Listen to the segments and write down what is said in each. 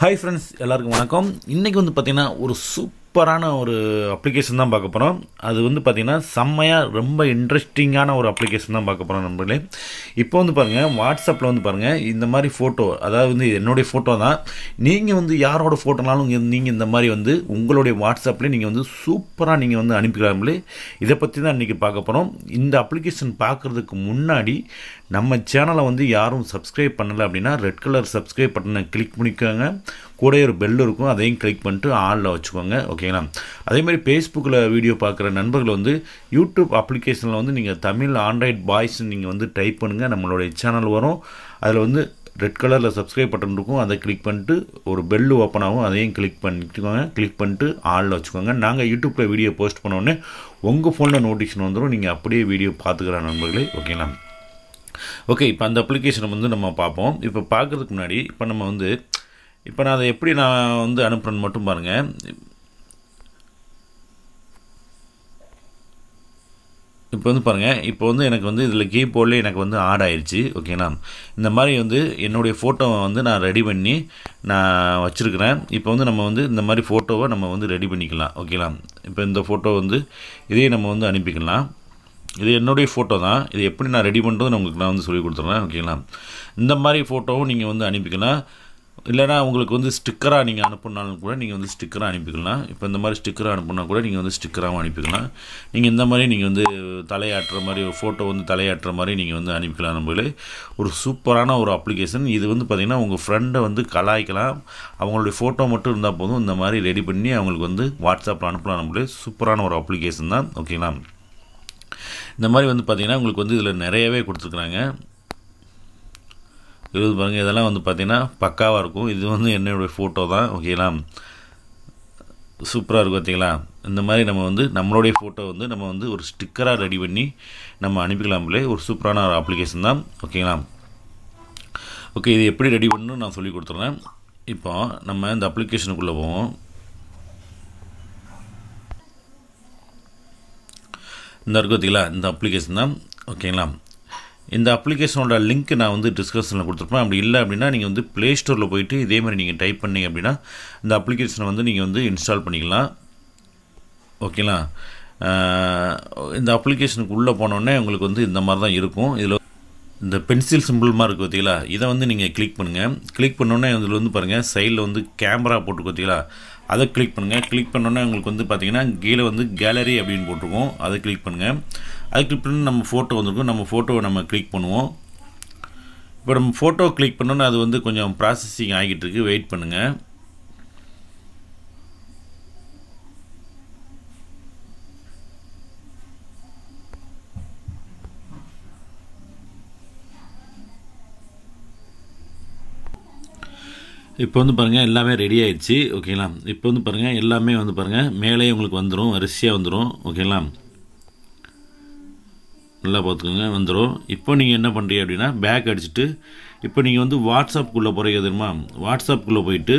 hi friends எல்லாருக்கும் வணக்கம் இன்றைக்கி வந்து பார்த்திங்கன்னா ஒரு சூப் சூப்பரான ஒரு அப்ளிகேஷன் தான் பார்க்க போகிறோம் அது வந்து பார்த்திங்கன்னா செம்மையாக ரொம்ப இன்ட்ரெஸ்டிங்கான ஒரு அப்ளிகேஷன் தான் பார்க்க போகிறோம் நம்மளே இப்போ வந்து பாருங்கள் வாட்ஸ்அப்பில் வந்து பாருங்கள் இந்த மாதிரி ஃபோட்டோ அதாவது வந்து என்னுடைய ஃபோட்டோ தான் நீங்கள் வந்து யாரோட ஃபோட்டோனாலும் நீங்கள் இந்த மாதிரி வந்து உங்களுடைய வாட்ஸ்அப்லேயே நீங்கள் வந்து சூப்பராக நீங்கள் வந்து அனுப்பிக்கலாம் இதை பற்றி தான் இன்றைக்கி பார்க்க போகிறோம் இந்த அப்ளிகேஷன் பார்க்குறதுக்கு முன்னாடி நம்ம சேனலை வந்து யாரும் சப்ஸ்கிரைப் பண்ணலை அப்படின்னா ரெட் கலர் சப்ஸ்கிரைப் பட்டனை கிளிக் பண்ணிக்கோங்க கூட ஒரு பெல் இருக்கும் அதையும் கிளிக் பண்ணிட்டு ஆனில் வச்சுக்கோங்க ஓகேங்களா அதே மாதிரி ஃபேஸ்புக்கில் வீடியோ பார்க்குற நண்பர்கள் வந்து யூடியூப் அப்ளிகேஷனில் வந்து நீங்கள் தமிழ் ஆண்ட்ராய்ட் பாய்ஸ் நீங்கள் வந்து டைப் பண்ணுங்கள் நம்மளுடைய சேனல் வரும் அதில் வந்து ரெட் கலரில் சப்ஸ்கிரைப் பட்டன் இருக்கும் அதை கிளிக் பண்ணிட்டு ஒரு பெல் ஓப்பன் ஆகும் அதையும் கிளிக் பண்ணிக்கோங்க கிளிக் பண்ணிட்டு ஆளில் வச்சுக்கோங்க நாங்கள் யூடியூப்பில் வீடியோ போஸ்ட் பண்ணோடனே உங்கள் ஃபோனில் நோட்டிஃபிகேஷன் வந்துடும் நீங்கள் அப்படியே வீடியோ பார்த்துக்கிற நண்பர்களே ஓகேங்களா ஓகே இப்போ அந்த அப்ளிகேஷனை வந்து நம்ம பார்ப்போம் இப்போ பார்க்குறதுக்கு முன்னாடி இப்போ நம்ம வந்து இப்போ நான் அதை எப்படி நான் வந்து அனுப்புகிறேன்னு மட்டும் பாருங்கள் இப்போ வந்து பாருங்கள் இப்போ வந்து எனக்கு வந்து இதில் கீபோர்டில் எனக்கு வந்து ஆட் ஆயிடுச்சு ஓகேங்களா இந்த மாதிரி வந்து என்னுடைய ஃபோட்டோவை வந்து நான் ரெடி பண்ணி நான் வச்சுருக்கிறேன் இப்போ வந்து நம்ம வந்து இந்த மாதிரி ஃபோட்டோவை நம்ம வந்து ரெடி பண்ணிக்கலாம் ஓகேங்களா இப்போ இந்த ஃபோட்டோ வந்து இதையே நம்ம வந்து அனுப்பிக்கலாம் இது என்னுடைய ஃபோட்டோ தான் இது எப்படி நான் ரெடி பண்ணுறதுன்னு உங்களுக்கு நான் வந்து சொல்லி கொடுத்துட்றேன் ஓகேங்களா இந்த மாதிரி ஃபோட்டோவும் நீங்கள் வந்து அனுப்பிக்கலாம் இல்லைனா உங்களுக்கு வந்து ஸ்டிக்கராக நீங்கள் அனுப்புனாலும் கூட நீங்கள் வந்து ஸ்டிக்கராக அனுப்பிக்கலாம் இப்போ இந்த மாதிரி ஸ்டிக்கராக அனுப்புனா கூட நீங்கள் வந்து ஸ்டிக்கராகவும் அனுப்பிக்கலாம் நீங்கள் இந்த மாதிரி நீங்கள் வந்து தலையாட்டுற மாதிரி ஒரு ஃபோட்டோ வந்து தலையாட்டுற மாதிரி நீங்கள் வந்து அனுப்பிக்கலாம் நம்மளே ஒரு சூப்பரான ஒரு அப்ளிகேஷன் இது வந்து பார்த்திங்கன்னா உங்கள் ஃப்ரெண்டை வந்து கலாய்க்கலாம் அவங்களுடைய ஃபோட்டோ மட்டும் இருந்தால் போதும் இந்த மாதிரி ரெடி பண்ணி அவங்களுக்கு வந்து வாட்ஸ்அப்பில் அனுப்பலாம் நம்மளே சூப்பரான ஒரு அப்ளிகேஷன் தான் ஓகேங்களா இந்த மாதிரி வந்து பார்த்திங்கன்னா உங்களுக்கு வந்து இதில் நிறையவே கொடுத்துருக்குறாங்க இருக்குது பாருங்கள் இதெல்லாம் வந்து பார்த்திங்கன்னா பக்காவாக இருக்கும் இது வந்து என்னுடைய ஃபோட்டோ தான் ஓகேங்களா சூப்பராக இருக்கும் பார்த்திங்களா இந்த மாதிரி நம்ம வந்து நம்மளுடைய ஃபோட்டோ வந்து நம்ம வந்து ஒரு ஸ்டிக்கராக ரெடி பண்ணி நம்ம அனுப்பிக்கலாம்லே ஒரு சூப்பரான ஒரு அப்ளிகேஷன் தான் ஓகேங்களா ஓகே இது எப்படி ரெடி பண்ணணும் நான் சொல்லி கொடுத்துட்றேன் இப்போ நம்ம இந்த அப்ளிகேஷனுக்குள்ளே போவோம் இந்த இருக்கு பார்த்தீங்களா இந்த அப்ளிகேஷன் தான் ஓகேங்களா இந்த அப்ளிகேஷனோட லிங்க் நான் வந்து டிஸ்கிரிப்ஷனில் கொடுத்துருப்பேன் அப்படி இல்லை அப்படின்னா நீங்கள் வந்து ப்ளே ஸ்டோரில் போயிட்டு இதே மாதிரி நீங்கள் டைப் பண்ணிங்க அப்படின்னா இந்த அப்ளிகேஷனை வந்து நீங்கள் வந்து இன்ஸ்டால் பண்ணிக்கலாம் ஓகேங்களா இந்த அப்ளிகேஷனுக்கு உள்ளே போனோடனே உங்களுக்கு வந்து இந்த மாதிரி தான் இருக்கும் இதில் இந்த பென்சில் சிம்பிள் மார்க் பார்த்தீங்களா இதை வந்து நீங்கள் கிளிக் பண்ணுங்கள் கிளிக் பண்ணோன்னே இதில் வந்து பாருங்கள் சைடில் வந்து கேமரா போட்டு பார்த்தீங்களா அதை கிளிக் பண்ணுங்கள் கிளிக் பண்ணோன்னே உங்களுக்கு வந்து பார்த்தீங்கன்னா கீழே வந்து கேலரி அப்படின்னு போட்டிருக்கோம் அதை கிளிக் பண்ணுங்கள் அதுக்கு பின் நம்ம ஃபோட்டோ வந்திருக்கும் நம்ம ஃபோட்டோவை நம்ம கிளிக் பண்ணுவோம் இப்போ நம்ம ஃபோட்டோ கிளிக் பண்ணோன்னு அது வந்து கொஞ்சம் ப்ராசஸிங் ஆகிட்டு இருக்கு வெயிட் பண்ணுங்கள் இப்போ வந்து பாருங்கள் எல்லாமே ரெடி ஆயிடுச்சு ஓகேங்களா இப்போ வந்து பாருங்கள் எல்லாமே வந்து பாருங்கள் மேலே உங்களுக்கு வந்துடும் அரிசியாக வந்துடும் ஓகேங்களா நல்லா பார்த்துக்கோங்க வந்துடும் இப்போ நீங்கள் என்ன பண்ணுறீங்க அப்படின்னா பேக் அடிச்சுட்டு இப்போ நீங்கள் வந்து வாட்ஸ்அப்புக்குள்ளே போகிறீங்க தெரியுமா வாட்ஸ்அப்புக்குள்ளே போயிட்டு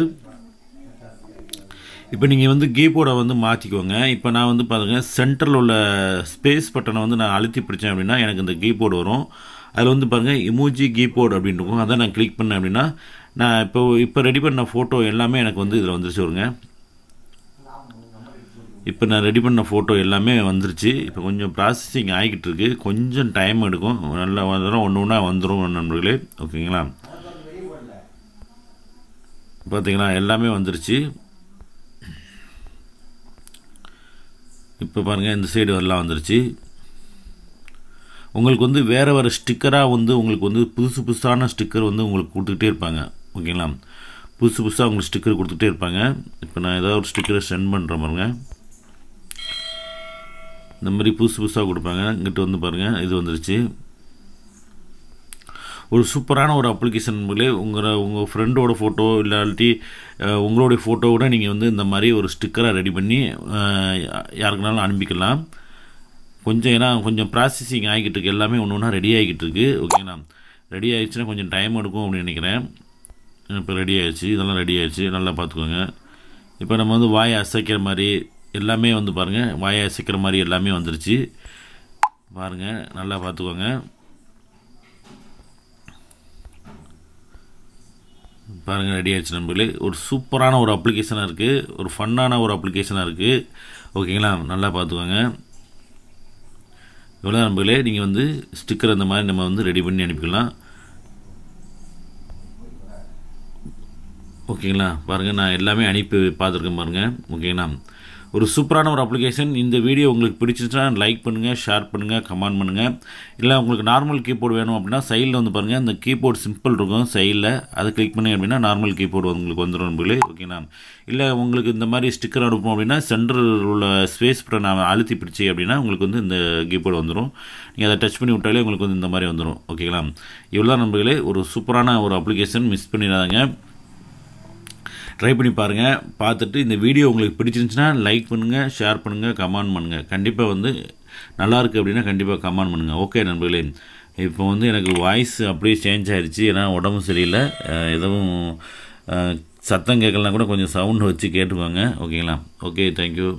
இப்போ நீங்கள் வந்து கீபோர்டை வந்து மாற்றிக்கோங்க இப்போ நான் வந்து பாருங்கள் சென்டரில் உள்ள ஸ்பேஸ் பட்டனை வந்து நான் அழுத்தி பிடிச்சேன் அப்படின்னா எனக்கு இந்த கீபோர்டு வரும் அதில் வந்து பாருங்கள் இமோஜி கீபோர்டு அப்படின்னு இருக்கும் அதை நான் கிளிக் பண்ணேன் அப்படின்னா நான் இப்போ இப்போ ரெடி பண்ண ஃபோட்டோ எல்லாமே எனக்கு வந்து இதில் வந்துருச்சு வருங்க இப்போ நான் ரெடி பண்ண ஃபோட்டோ எல்லாமே வந்துருச்சு இப்போ கொஞ்சம் ப்ராசஸிங் ஆகிக்கிட்டு இருக்குது கொஞ்சம் டைம் எடுக்கும் நல்லா வந்துடும் ஒன்று ஒன்றா வந்துடும் நண்பர்களே ஓகேங்களா பார்த்தீங்களா எல்லாமே வந்துருச்சு இப்போ பாருங்கள் இந்த சைடு எல்லாம் வந்துருச்சு உங்களுக்கு வந்து வேறு வேறு ஸ்டிக்கராக வந்து உங்களுக்கு வந்து புதுசு புதுசான ஸ்டிக்கர் வந்து உங்களுக்கு கொடுத்துக்கிட்டே இருப்பாங்க ஓகேங்களா புதுசு புதுசாக உங்களுக்கு ஸ்டிக்கர் கொடுத்துட்டே இருப்பாங்க இப்போ நான் ஏதாவது ஒரு ஸ்டிக்கரை சென்ட் பண்ணுற பாருங்க இந்த மாதிரி புதுசு புதுசாக கொடுப்பாங்க இங்கிட்ட வந்து பாருங்கள் இது வந்துருச்சு ஒரு சூப்பரான ஒரு அப்ளிகேஷன் மூலே உங்கள் உங்கள் ஃப்ரெண்டோட ஃபோட்டோ இல்லாட்டி உங்களுடைய ஃபோட்டோ கூட நீங்கள் வந்து இந்த மாதிரி ஒரு ஸ்டிக்கராக ரெடி பண்ணி யாருக்குனாலும் அனுப்பிக்கலாம் கொஞ்சம் ஏன்னா கொஞ்சம் ப்ராசஸிங் ஆகிக்கிட்டு இருக்குது எல்லாமே ஒன்று ஒன்றா ரெடி ஆகிக்கிட்டு இருக்குது ஓகேண்ணா ரெடி ஆகிடுச்சுன்னா கொஞ்சம் டைம் எடுக்கும் அப்படின்னு நினைக்கிறேன் இப்போ ரெடி ஆகிடுச்சு இதெல்லாம் ரெடி ஆகிடுச்சு நல்லா பார்த்துக்கோங்க இப்போ நம்ம வந்து வாயை அசைக்கிற மாதிரி எல்லாமே வந்து பாருங்கள் வாயை அசைக்கிற மாதிரி எல்லாமே வந்துருச்சு பாருங்கள் நல்லா பார்த்துக்கோங்க பாருங்கள் ரெடி ஆகிடுச்சு நண்பர்களே ஒரு சூப்பரான ஒரு அப்ளிகேஷனாக இருக்குது ஒரு ஃபன்னான ஒரு அப்ளிகேஷனாக இருக்குது ஓகேங்களா நல்லா பார்த்துக்கோங்க இவ்வளோ நம்பளே நீங்கள் வந்து ஸ்டிக்கர் அந்த மாதிரி நம்ம வந்து ரெடி பண்ணி அனுப்பிக்கலாம் ஓகேங்களா பாருங்கள் நான் எல்லாமே அனுப்பி பார்த்துருக்கேன் பாருங்கள் ஓகேங்களா ஒரு சூப்பரான ஒரு அப்ளிகேஷன் இந்த வீடியோ உங்களுக்கு பிடிச்சிருச்சுன்னா லைக் பண்ணுங்கள் ஷேர் பண்ணுங்கள் கமெண்ட் பண்ணுங்கள் இல்லை உங்களுக்கு நார்மல் கீபோர்டு வேணும் அப்படின்னா சைடில் வந்து பாருங்கள் இந்த கீபோர்டு சிம்பிள் இருக்கும் சைடில் அதை கிளிக் பண்ணி அப்படின்னா நார்மல் கீபோர்டு உங்களுக்கு வந்துடும் நம்பளே ஓகேண்ணா இல்லை உங்களுக்கு இந்த மாதிரி ஸ்டிக்கர் அனுப்பணும் அப்படின்னா சென்டர் உள்ள ஸ்பேஸ் பிற நான் அழுத்தி பிடிச்சி அப்படின்னா உங்களுக்கு வந்து இந்த கீபோர்டு வந்துடும் நீங்கள் அதை டச் பண்ணி விட்டாலே உங்களுக்கு வந்து இந்த மாதிரி வந்துடும் ஓகேங்களா இவ்வளோ தான் ஒரு சூப்பரான ஒரு அப்ளிகேஷன் மிஸ் பண்ணிடாதாங்க ட்ரை பண்ணி பாருங்கள் பார்த்துட்டு இந்த வீடியோ உங்களுக்கு பிடிச்சிருந்துச்சுன்னா லைக் பண்ணுங்கள் ஷேர் பண்ணுங்கள் கமெண்ட் பண்ணுங்கள் கண்டிப்பாக வந்து நல்லாயிருக்கு அப்படின்னா கண்டிப்பாக கமெண்ட் பண்ணுங்கள் ஓகே நண்பர்களே இப்போ வந்து எனக்கு வாய்ஸ் அப்படியே சேஞ்ச் ஆகிடுச்சு ஏன்னா உடம்பு சரியில்லை எதுவும் சத்தம் கேட்கலாம் கூட கொஞ்சம் சவுண்டு வச்சு கேட்டுக்கோங்க ஓகேங்களா ஓகே தேங்க்யூ